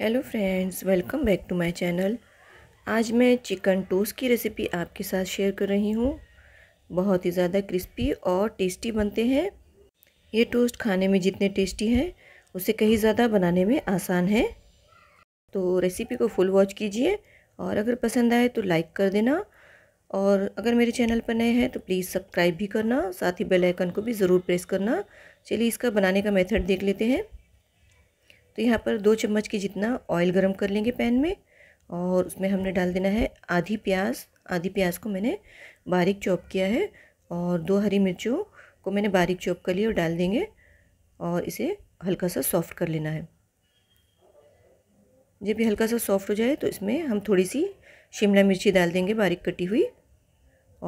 hello friends welcome back to my channel आज मैं chicken toast की रेसिपी आपके साथ शेयर कर रही हूँ बहुत ही ज़्यादा क्रिस्पी और टेस्टी बनते हैं ये टोस्ट खाने में जितने टेस्टी हैं उसे कहीं ज़्यादा बनाने में आसान है तो रेसिपी को फुल वॉच कीजिए और अगर पसंद आए तो लाइक कर देना और अगर मेरे चैनल पर नए हैं तो प्लीज़ सब्सक्राइब भी करना साथ ही बेलाइकन को भी ज़रूर प्रेस करना चलिए इसका बनाने का मेथड देख लेते हैं तो यहाँ पर दो चम्मच के जितना ऑयल गर्म कर लेंगे पैन में और उसमें हमने डाल देना है आधी प्याज आधी प्याज को मैंने बारीक चॉप किया है और दो हरी मिर्चों को मैंने बारीक चॉप कर लिया और डाल देंगे और इसे हल्का सा सॉफ्ट कर लेना है जब ये हल्का सा सॉफ्ट हो जाए तो इसमें हम थोड़ी सी शिमला मिर्ची डाल देंगे बारीक कटी हुई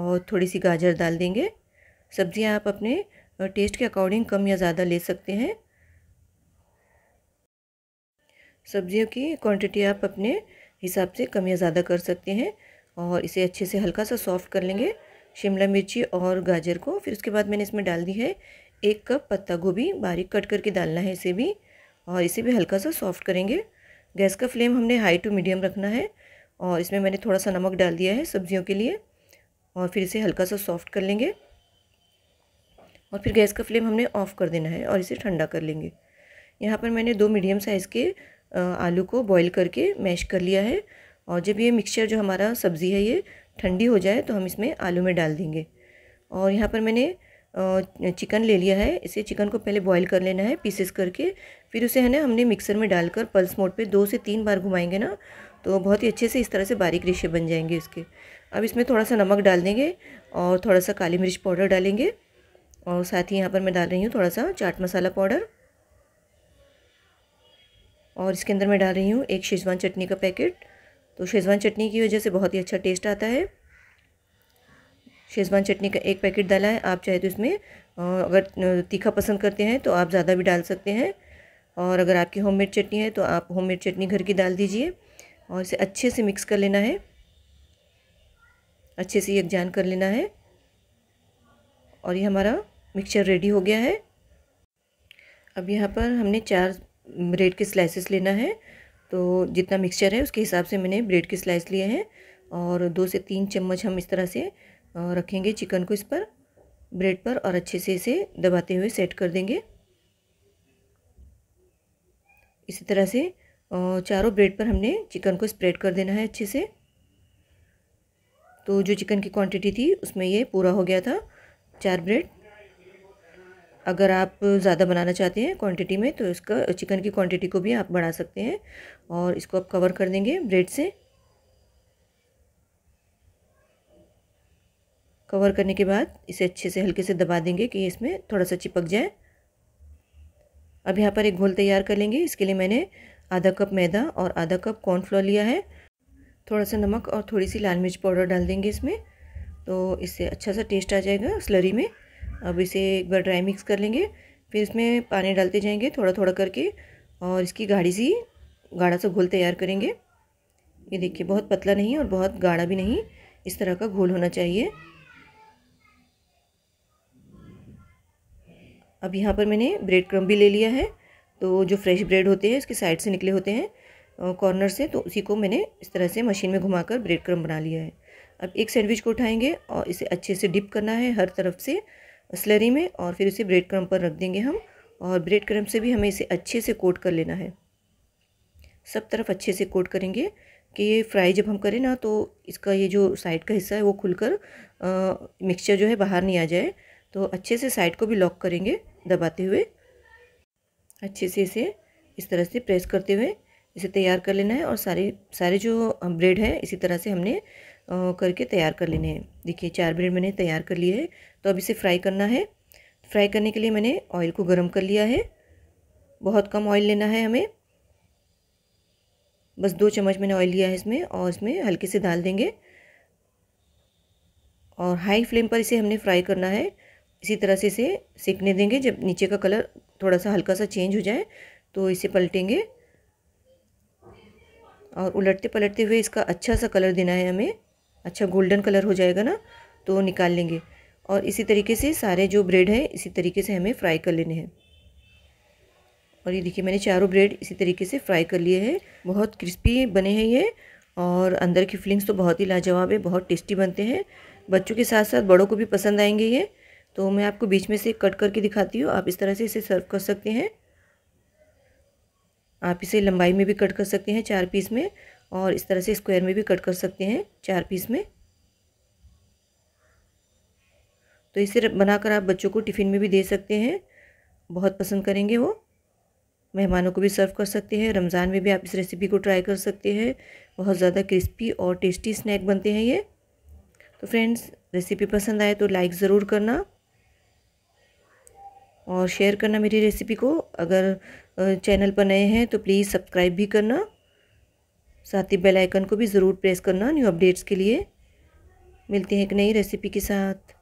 और थोड़ी सी गाजर डाल देंगे सब्ज़ियाँ आप अपने टेस्ट के अकॉर्डिंग कम या ज़्यादा ले सकते हैं सब्जियों की क्वांटिटी आप अपने हिसाब से कम या ज़्यादा कर सकते हैं और इसे अच्छे से हल्का सा सॉफ्ट कर लेंगे शिमला मिर्ची और गाजर को फिर उसके बाद मैंने इसमें डाल दी है एक कप पत्ता गोभी बारीक कट करके डालना है इसे भी और इसे भी हल्का सा सॉफ्ट करेंगे गैस का फ्लेम हमने हाई टू मीडियम रखना है और इसमें मैंने थोड़ा सा नमक डाल दिया है सब्जियों के लिए और फिर इसे हल्का सा सॉफ्ट कर लेंगे और फिर गैस का फ्लेम हमने ऑफ़ कर देना है और इसे ठंडा कर लेंगे यहाँ पर मैंने दो मीडियम साइज़ के आलू को बॉईल करके मैश कर लिया है और जब ये मिक्सचर जो हमारा सब्ज़ी है ये ठंडी हो जाए तो हम इसमें आलू में डाल देंगे और यहाँ पर मैंने चिकन ले लिया है इसे चिकन को पहले बॉईल कर लेना है पीसेस करके फिर उसे है ना हमने मिक्सर में डालकर पल्स मोड पे दो से तीन बार घुमाएंगे ना तो बहुत ही अच्छे से इस तरह से बारीक रेशे बन जाएंगे इसके अब इसमें थोड़ा सा नमक डाल देंगे और थोड़ा सा काली मिर्च पाउडर डालेंगे और साथ ही यहाँ पर मैं डाल रही हूँ थोड़ा सा चाट मसाला पाउडर और इसके अंदर मैं डाल रही हूँ एक शेज़वान चटनी का पैकेट तो शेज़वान चटनी की वजह से बहुत ही अच्छा टेस्ट आता है शेज़वान चटनी का एक पैकेट डाला है आप चाहे तो इसमें अगर तीखा पसंद करते हैं तो आप ज़्यादा भी डाल सकते हैं और अगर आपकी होममेड चटनी है तो आप होममेड चटनी घर की डाल दीजिए और इसे अच्छे से मिक्स कर लेना है अच्छे से यकजान कर लेना है और ये हमारा मिक्सचर रेडी हो गया है अब यहाँ पर हमने चार ब्रेड के स्लाइसेस लेना है तो जितना मिक्सचर है उसके हिसाब से मैंने ब्रेड के स्लाइस लिए हैं और दो से तीन चम्मच हम इस तरह से रखेंगे चिकन को इस पर ब्रेड पर और अच्छे से इसे दबाते हुए सेट कर देंगे इसी तरह से चारों ब्रेड पर हमने चिकन को स्प्रेड कर देना है अच्छे से तो जो चिकन की क्वांटिटी थी उसमें ये पूरा हो गया था चार ब्रेड अगर आप ज़्यादा बनाना चाहते हैं क्वांटिटी में तो इसका चिकन की क्वांटिटी को भी आप बढ़ा सकते हैं और इसको आप कवर कर देंगे ब्रेड से कवर करने के बाद इसे अच्छे से हल्के से दबा देंगे कि इसमें थोड़ा सा चिपक जाए अब यहाँ पर एक घोल तैयार कर लेंगे इसके लिए मैंने आधा कप मैदा और आधा कप कॉर्नफ्लोर लिया है थोड़ा सा नमक और थोड़ी सी लाल मिर्च पाउडर डाल देंगे इसमें तो इससे अच्छा सा टेस्ट आ जाएगा स्लरी में अब इसे एक बार ड्राई मिक्स कर लेंगे फिर इसमें पानी डालते जाएंगे थोड़ा थोड़ा करके और इसकी गाढ़ी सी गाढ़ा सा घोल तैयार करेंगे ये देखिए बहुत पतला नहीं और बहुत गाढ़ा भी नहीं इस तरह का घोल होना चाहिए अब यहाँ पर मैंने ब्रेड क्रम भी ले लिया है तो जो फ्रेश ब्रेड होते हैं इसके साइड से निकले होते हैं कॉर्नर से तो उसी को मैंने इस तरह से मशीन में घुमाकर ब्रेड क्रम बना लिया है अब एक सैंडविच को उठाएंगे और इसे अच्छे से डिप करना है हर तरफ से स्लरी में और फिर इसे ब्रेड क्रम पर रख देंगे हम और ब्रेड क्रम से भी हमें इसे अच्छे से कोट कर लेना है सब तरफ अच्छे से कोट करेंगे कि ये फ्राई जब हम करें ना तो इसका ये जो साइड का हिस्सा है वो खुलकर मिक्सचर जो है बाहर नहीं आ जाए तो अच्छे से साइड को भी लॉक करेंगे दबाते हुए अच्छे से इसे इस तरह से प्रेस करते हुए इसे तैयार कर लेना है और सारे सारे जो ब्रेड है इसी तरह से हमने करके तैयार कर लेने हैं देखिए चार ब्रेड मैंने तैयार कर लिए हैं तो अब इसे फ्राई करना है फ्राई करने के लिए मैंने ऑयल को गर्म कर लिया है बहुत कम ऑयल लेना है हमें बस दो चम्मच मैंने ऑयल लिया है इसमें और इसमें हल्के से डाल देंगे और हाई फ्लेम पर इसे हमने फ्राई करना है इसी तरह से इसे सेकने देंगे जब नीचे का कलर थोड़ा सा हल्का सा चेंज हो जाए तो इसे पलटेंगे और उलटते पलटते हुए इसका अच्छा सा कलर देना है हमें अच्छा गोल्डन कलर हो जाएगा ना तो निकाल लेंगे और इसी तरीके से सारे जो ब्रेड है इसी तरीके से हमें फ्राई कर लेने हैं और ये देखिए मैंने चारों ब्रेड इसी तरीके से फ्राई कर लिए हैं बहुत क्रिस्पी बने हैं ये और अंदर की फिलिंग्स तो बहुत ही लाजवाब है बहुत टेस्टी बनते हैं बच्चों के साथ साथ बड़ों को भी पसंद आएंगे ये तो मैं आपको बीच में से कट करके दिखाती हूँ आप इस तरह से इसे सर्व कर सकते हैं आप इसे लंबाई में भी कट कर सकते हैं चार पीस में और इस तरह से स्क्वायर में भी कट कर सकते हैं चार पीस में तो इसे बनाकर आप बच्चों को टिफ़िन में भी दे सकते हैं बहुत पसंद करेंगे वो मेहमानों को भी सर्व कर सकते हैं रमज़ान में भी आप इस रेसिपी को ट्राई कर सकते हैं बहुत ज़्यादा क्रिस्पी और टेस्टी स्नैक बनते हैं ये तो फ्रेंड्स रेसिपी पसंद आए तो लाइक ज़रूर करना और शेयर करना मेरी रेसिपी को अगर चैनल पर नए हैं तो प्लीज़ सब्सक्राइब भी करना साथ ही बेल आइकन को भी ज़रूर प्रेस करना न्यू अपडेट्स के लिए मिलते हैं एक नई रेसिपी के साथ